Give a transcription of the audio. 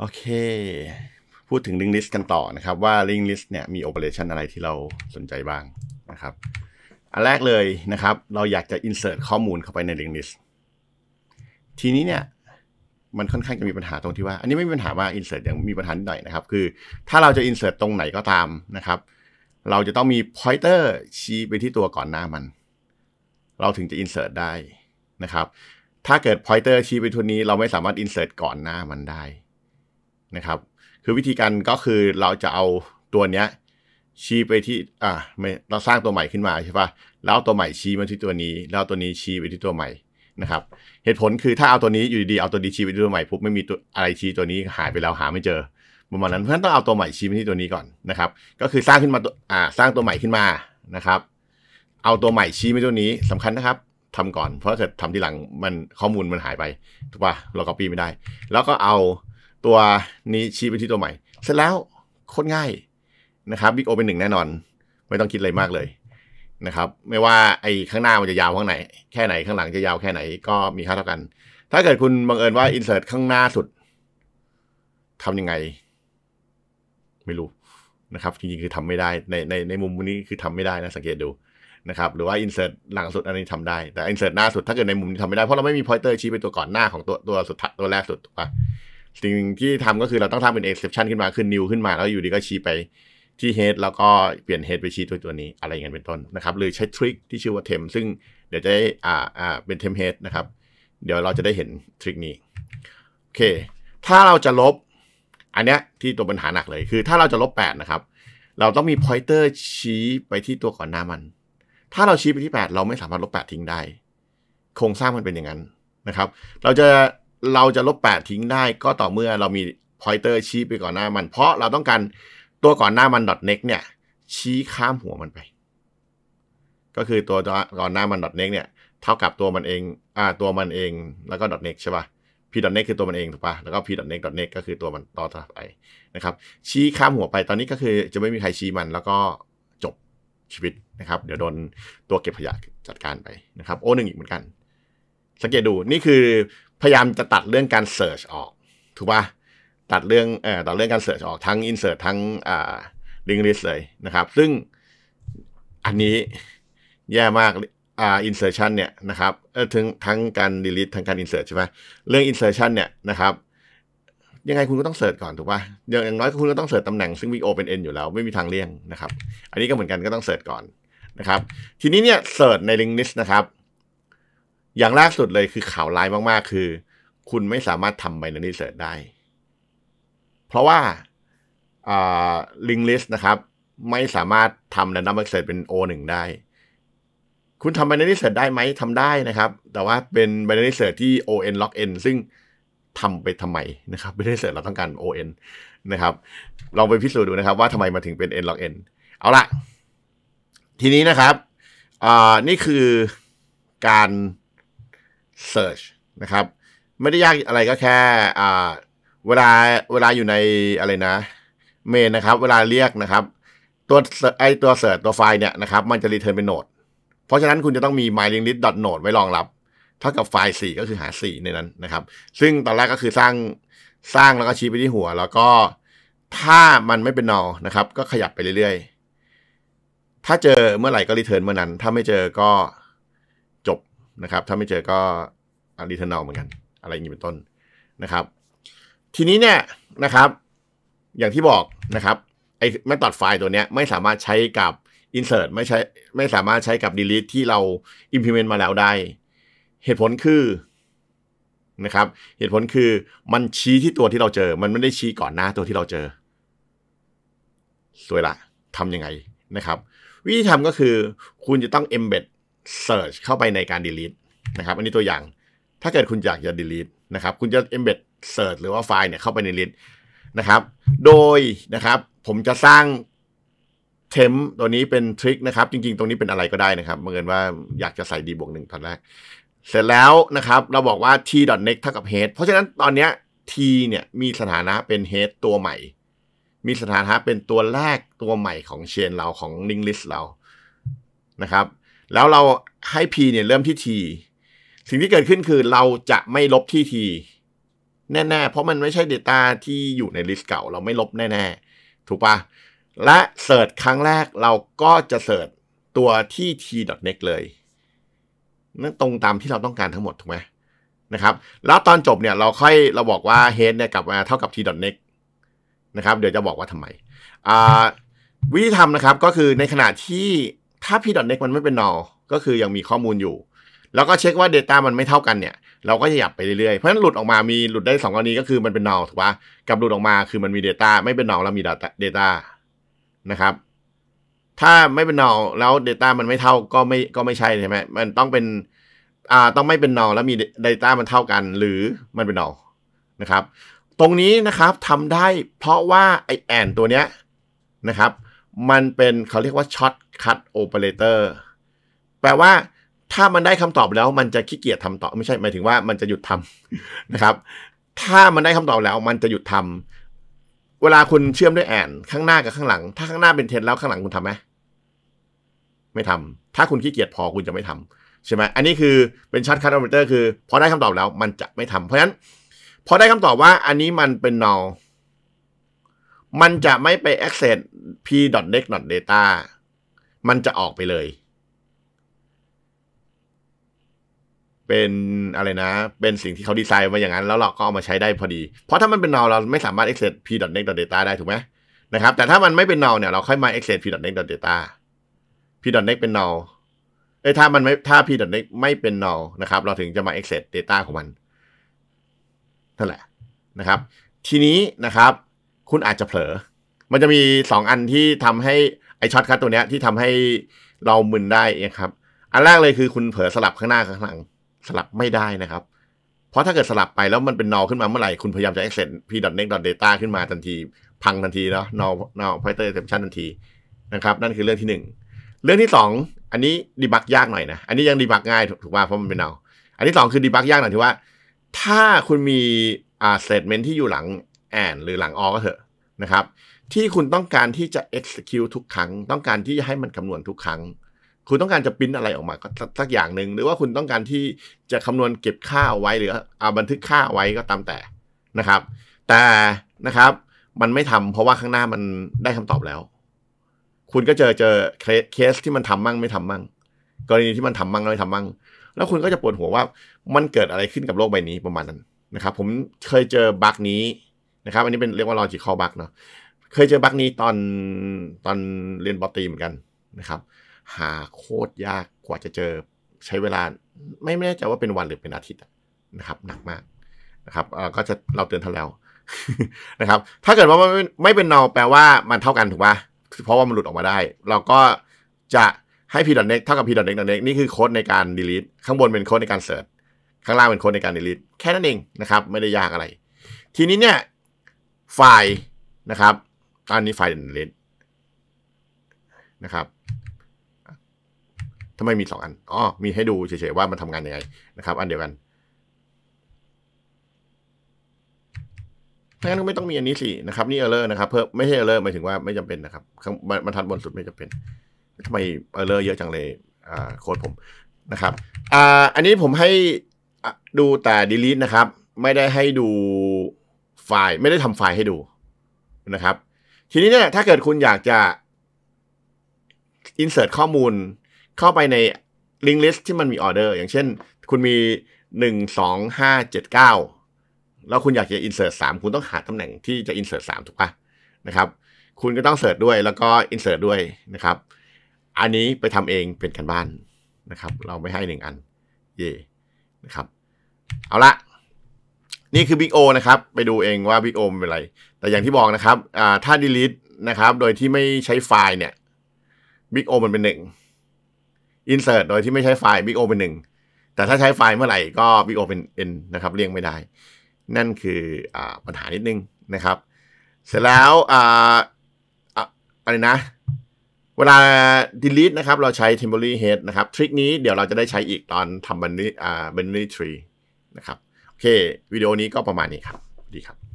โอเค พูดถึง Link List กันต่อนะครับว่า Link List เนี่ยมี Operation อะไรที่เราสนใจบ้างนะครับ อันแรกเลยนะครับ เราอยากจะ insert ข้อมูลเข้าไปใน Link List ทีนี้เนี่ยมันค่อนข้างจะมีปัญหาตรงที่ว่า อันนี้ไม่มีปัญหาว่าก insert ยังมีปัญหาหน่อยนะครับ คือถ้าเราจะ insert ตรงไหนก็ตามนะครับ เราจะต้องมี pointer ชี้ไปที่ตัวก่อนหน้ามัน เราถึงจะ insert ได้นะครับ ถ้าเกิด pointer ชี้ไปทุนนี้เราไม่สามารถ insert ก่อนหน้ามันได้นะครับคือวิธีการก็คือเราจะเอาตัวเนี้ยชี้ไปที่อ่าไม่เราสร้างตัวใหม่ขึ้นมาใช่ปะ่ะแล้วตัวใหม่ชี้มาที่ตัวนี้ แล้วตัวนี้ชี้ไปที่ตัวใหม่นะครับเหตุผลคือถ้าเอาตัวนี้อยู่ดีๆเอาตัวดีชี้ไปที่ตัวใหม่ปุ๊บไม่มีตัวอะไรชี้ตัวนี้หายไปแล้วหาไม่เจอประมาณนั้นเพราะฉะนั้นต้องเอาตัวใหม่ชี้ไปที่ตัวนี้ก่อนนะครับ ก็คือสร้างขึ้นมาตัวอ่าสร้างตัวใหม่ขึ้นมานะครับ เอาตัวใหม่ชี้ไปตัวนี้สำคัญนะครับ ทำก่อนเพราะถ้าเกิดทำทีหลังมันข้อมูลมันหายไปถูกป่ะเราก็ปีไม่ได้ แล้วก็เอาตัวนี้ชี้ไปที่ตัวใหม่ เสร็จแล้วโคตรง่ายนะครับบิ๊กโอเป็นหนึ่งแน่นอน ไม่ต้องคิดอะไรมากเลยนะครับ ไม่ว่าไอ้ข้างหน้ามันจะยาวข้างไหนแค่ไหนข้างหลังจะยาวแค่ไหนก็มีค่าเท่ากัน ถ้าเกิดคุณบังเอิญว่าอินเสิร์ตข้างหน้าสุดทำยังไง ไม่รู้นะครับจริงๆคือทำไม่ได้ในในในมุมนี้คือทำไม่ได้นะสังเกตดูนะครับ หรือว่า insert หลังสุดอันนี้ทำได้แต่ insert หน้าสุดถ้าเกิดในมุมนี้ทำไม่ได้เพราะเราไม่มี pointer ชี้ไปตัวก่อนหน้าของตัวตัวสุดตัวแรกสุดถูกปะสิ่งที่ทำก็คือเราต้องทำเป็น exception ขึ้นมาขึ้น new ขึ้นมาแล้วอยู่ดีก็ชี้ไปที่ head แล้วก็เปลี่ยน head ไปชี้ตัวตัวนี้อะไรเงี้ยเป็นต้นนะครับ หรือใช้ทริคที่ชื่อว่า tem ซึ่งเดี๋ยวจะได้อ่าอ่าเป็น tem head นะครับ เดี๋ยวเราจะได้เห็นทริคนี้โอเคถ้าเราจะลบอันเนี้ยที่ตัวปัญหาหนักเลย คือถ้าเราจะลบ 8 นะครับ เราต้องมี pointer ชี้ไปที่ตัวก่อนหน้ามันถ้าเราชี้ไปที่8เราไม่สามารถลบ8ทิ้งได้โครงสร้างมันเป็นอย่างนั้นนะครับ เราจะเราจะลบ8ทิ้งได้ก็ต่อเมื่อเรามีพอยเตอร์ชี้ไปก่อนหน้ามัน เพราะเราต้องการตัวก่อนหน้ามัน .next เนี่ยชี้ข้ามหัวมันไป ก็คือตัวก่อนหน้ามัน .next เนี่ย เท่ากับตัวมันเองอ่า ตัวมันเอง แล้วก็ .next ใช่ปะ่ะ p .next คือตัวมันเองถูกปะ่ะ แล้วก็ p .next .next ก็คือตัวมันต่อถัดไปนะครับ ชี้ข้ามหัวไปตอนนี้ก็คือจะไม่มีใครชี้มันแล้วก็จบชีวิตนะครับ เดี๋ยวโดนตัวเก็บขยะจัดการไปนะครับโอหนึ่งอีกเหมือนกันสังเกตดูนี่คือพยายามจะตัดเรื่องการเสิร์ชออกถูกป่ะตัดเรื่องเอ่อตัดเรื่องการเสิร์ชออก ทั้งอินเสิร์ตทั้งอ่าลิงก์ลิสเลยนะครับซึ่งอันนี้แย่มากอ่าอินเสิร์ชันเนี่ยนะครับเออถึงทั้งการดีลิททั้งการอินเสิร์ชใช่ไหมเรื่องอินเสิร์ชันเนี่ยนะครับ ยังไงคุณก็ต้องเสิร์ชก่อนถูกป่ะอย่างน้อยคุณก็ต้องเสิร์ชตำแหน่งซึ่งวีโอเป็นเอ็นอยู่แล้ว ไม่มีทางเลี่ยงนะครับ อันนี้ก็เหมือนกันก็ต้องเสิร์ชก่อนนะครับทีนี้เนี่ยเสิร์ชในลิงก์ลิสนะครับอย่างล่าสุดเลยคือข่าวร้ายมากๆ คือ คุณไม่สามารถทำ binary search ได้ เพราะว่าลิงลิสต์นะครับ ไม่สามารถทำ random เซิ e ์ s เป็น O1 ได้ คุณทำ binary search ได้ไหมทำได้นะครับ แต่ว่าเป็น binary search ที่ on log n ซึ่งทำไปทำไมนะครับ ไม่ได้เสร็จเราต้องการ on นะครับ ลองไปพิสูจน์ดูนะครับว่าทำไมมาถึงเป็น n log n เอาละ ทีนี้นะครับ นี่คือการ Search นะครับไม่ได้ยากอะไรก็แค่เวลาเวลาอยู่ในอะไรนะ เมนนะครับ เวลาเรียกนะครับ ตัวไอตัวเสิร์ชตัวไฟล์เนี่ยนะครับ มันจะรีเทิร์นเป็นโนดเพราะฉะนั้นคุณจะต้องมี m y l i n t l i s t n o d e ไว้รองรับเท่ากับไฟล์ 4 ก็คือหา 4 ในนั้นนะครับ ซึ่งตอนแรกก็คือสร้างสร้างแล้วก็ชี้ไปที่หัว แล้วก็ถ้ามันไม่เป็นนอนะครับ ก็ขยับไปเรื่อยๆ ถ้าเจอเมื่อไหร่ก็รีเทิร์นเมื่อนั้น ถ้าไม่เจอก็นะครับถ้าไม่เจอก็รีเทนอลเหมือนกัน อะไรอย่างนี้เป็นต้นนะครับ ทีนี้เนี่ยนะครับ อย่างที่บอกนะครับไอ้แม่ตัดไฟล์ตัวเนี้ยไม่สามารถใช้กับ insert ไม่ใช้ไม่สามารถใช้กับ delete ที่เรา implement มาแล้วได้ เหตุผลคือนะครับ เหตุผลคือมันชี้ที่ตัวที่เราเจอ มันไม่ได้ชี้ก่อนหน้าตัวที่เราเจอ สวยละทำยังไงนะครับ วิธีทำก็คือคุณจะต้อง embed search เข้าไปในการ delete นะครับ อันนี้ตัวอย่างถ้าเกิดคุณอยากจะ delete นะครับ คุณจะ embed search หรือว่าไฟล์เนี่ยเข้าไปใน list นะครับโดยนะครับ ผมจะสร้างเทมตัวนี้เป็นทริคนะครับจริงๆตรงนี้เป็นอะไรก็ได้นะครับเมืเอิญว่าอยากจะใส่ดีบวกหนึ่งตอนแรก เสร็จแล้วนะครับ เราบอกว่า t.next เท่ากับ head เพราะฉะนั้นตอนเนี้ย t เนี่ยมีสถานะเป็น head ตัวใหม่ มีสถานะเป็นตัวแรกตัวใหม่ของเชนเราของ linked list เรานะครับแล้วเราให้ p เนี่ยเริ่มที่ t สิ่งที่เกิดขึ้นคือเราจะไม่ลบที่ t แน่ๆ เพราะมันไม่ใช่ Data ที่อยู่ในลิสต์เก่าเราไม่ลบแน่ๆ ถูกปะและเสิร์ชครั้งแรกเราก็จะเสิร์ชตัวที่ t.next เลยนั่นตรงตามที่เราต้องการทั้งหมดถูกไหมนะครับ แล้วตอนจบเนี่ยเราค่อยเราบอกว่า head เนี่ยกลับมาเท่ากับ t.next นะครับ เดี๋ยวจะบอกว่าทำไมวิธีทำนะครับก็คือในขณะที่ถ้า p.next มันไม่เป็น n u l ก็คือยังมีข้อมูลอยู่ แล้วก็เช็คว่า Data มันไม่เท่ากันเนี่ย เราก็จะหยับไปเรื่อยๆเพราะฉะนั้นหลุดออกมา มีหลุดได้ 2กรณีก็คือมันเป็น n u l ถูกปะกับหลุดออกมาคือมันมี Data ไม่เป็น n u l แล้วมี Data นะครับถ้าไม่เป็น n u l แล้ว Data มันไม่เท่าก็ไม่ก็ไม่ใช่ใช่ไหมมันต้องเป็นอ่าต้องไม่เป็น n u l แล้วมี Data มันเท่ากัน หรือมันเป็น n u l นะครับ ตรงนี้นะครับทำได้เพราะว่าไอแอนตัวเนี้ยนะครับมันเป็นเขาเรียกว่าช็อตคัตโอเปอเรเตอร์แปลว่า ถ้ามันได้คำตอบแล้วมันจะขี้เกียจทำต่อ ไม่ใช่หมายถึงว่ามันจะหยุดทำนะครับ ถ้ามันได้คำตอบแล้ว มันจะหยุดทำ เวลาคุณเชื่อมด้วยแอนข้างหน้ากับข้างหลังถ้าข้างหน้าเป็นเทนแล้วข้างหลังคุณทํำไหมไม่ทำ ถ้าคุณขี้เกียจพอคุณจะไม่ทำใช่ไหมอันนี้คือเป็นช็อตคัตโอเปอเรเตอร์คือพอได้คำตอบแล้ว มันจะไม่ทำ เพราะฉะนั้นพอได้คำตอบว่า อันนี้มันเป็นนอมันจะไม่ไป access p.next.data มันจะออกไปเลย เป็นอะไรนะ เป็นสิ่งที่เขาดีไซน์มาอย่างนั้น แล้วเราก็เอามาใช้ได้พอดี เพราะถ้ามันเป็น null เราไม่สามารถ access p.next.data ได้ถูกไหมนะครับ แต่ถ้ามันไม่เป็น null เนี่ย เราค่อยมา access p.next.data p.next เป็น null เอ้ย ถ้ามันไม่ ถ้า p.next ไม่เป็น null นะครับ เราถึงจะมา access data ของมันนั่นแหละนะครับ ทีนี้นะครับคุณอาจจะเผลอ มันจะมี 2 อันที่ทำให้ไอช็อตคัตตัวเนี้ย ที่ทำให้เรามึนได้นะครับ อันแรกเลยคือคุณเผลอสลับข้างหน้าข้างหลัง สลับไม่ได้นะครับ เพราะถ้าเกิดสลับไปแล้วมันเป็นนอขึ้นมาเมื่อไหร่ คุณพยายามจะ access p n e t data ขึ้นมาทันที พังทันทีแล้วนอนอ p ไ i เตอร์เซ e ชันทันทีนะครับนั่นคือเรื่องที่ 1 เรื่องที่ 2 อันนี้ดีบักยากหน่อยนะอันนี้ยังดีบักง่ายถูกป่ะเพราะมันเป็นนออันที่2คือดีบักยากหน่อยที่ว่าถ้าคุณมีอ่าเซตเมนที่อยู่หลัง and หรือหลังอก็เถอะนะครับที่คุณต้องการที่จะ execute ทุกครั้ง ต้องการที่จะให้มันคำนวณทุกครั้ง คุณต้องการจะพิมพ์อะไรออกมาก็สักอย่างหนึ่งหรือว่าคุณต้องการที่จะคำนวณเก็บค่าเอาไว้ หรือเอาบันทึกค่าเอาไว้ก็ตามแต่นะครับ แต่นะครับมันไม่ทำเพราะว่าข้างหน้ามันได้คำตอบแล้ว คุณก็เจอเจอเคสที่มันทำมั่งไม่ทำมั่งกรณีที่มันทำมั่งไม่ทำมั่ง แล้วคุณก็จะปวดหัวว่ามันเกิดอะไรขึ้นกับโลกใบนี้ประมาณนั้นนะครับ ผมเคยเจอบั๊กนี้นะครับอันนี้เป็นเรียกว่ารอจิคอลบักเนาะเคยเจอบักนี้ตอนตอนเรียนบอตีเหมือนกันนะครับ หาโคตรยากกว่าจะเจอใช้เวลา ไม่แน่ใจว่าเป็นวันหรือเป็นอาทิตย์นะครับหนักมากนะครับก็จะเราเตือนท่านแล้วนะครับ ถ้าเกิดว่าไม่ไม่เป็นนอแปลว่ามันเท่ากันถูกป่ะเพราะว่ามันหลุดออกมาได้ เราก็จะให้พีดอทเน็กเท่ากับพีดอทเน็กดอเน็กนี่คือโค้ดในการดีลิทข้างบนเป็นโค้ดในการเสิร์ชข้างล่างเป็นโค้ดในการดีลิทแค่นั้นเองนะครับไม่ได้ยากอะไร ทีนี้เนี่ยไฟนะครับ อันนี้ ไฟลนเลนนะครับทำไมมีสองอันอ๋อมีให้ดูเฉย ๆ ว่ามันทำงานยังไงนะครับ อันเดียวกันงั้นก็ไม่ต้องมีอันนี้สินะครับนี่เออร์เลอร์นะครับเพิ่มไม่ใช่เออร์เลอร์หมายถึงว่าไม่จำเป็นนะครับมันทันบนสุดไม่จำเป็นทำไมเออร์เลอร์เยอะจังเลยโค้ดผมนะครับอันนี้ผมให้ ดูแต่ delete นะครับ ไม่ได้ให้ดูไฟล์ไม่ได้ทำไฟล์ให้ดูนะครับ ทีนี้เนี่ยถ้าเกิดคุณอยากจะ insert ข้อมูลเข้าไปใน link list ที่มันมีออเดอร์อย่างเช่นคุณมี 1 2 5 7 9 แล้วคุณอยากจะ insert 3 คุณต้องหาตำแหน่งที่จะ insert 3ถูกปะนะครับ คุณก็ต้อง search ด้วยแล้วก็ insert ด้วยนะครับ อันนี้ไปทำเองเป็นกันบ้านนะครับ เราไม่ให้หนึ่งอันเย่นะครับเอาละนี่คือ Big O นะครับ ไปดูเองว่า Big O เป็นอะไร แต่อย่างที่บอกนะครับ ถ้า delete นะครับ โดยที่ไม่ใช้ไฟล์เนี่ย Big O มันเป็นหนึ่ง insert โดยที่ไม่ใช้ไฟล์ Big O เป็นหนึ่ง แต่ถ้าใช้ไฟล์เมื่อไหร่ก็ Big O เป็น n นะครับ เรียงไม่ได้ นั่นคืออปัญหานิดนึงนะครับ เสร็จแล้วอะไรนะ เวลา delete นะครับ เราใช้ temporary head นะครับ ทริคนี้เดี๋ยวเราจะได้ใช้อีกตอนทำ binary tree นะครับโอเควิดีโอนี้ก็ประมาณนี้ครับดีครับ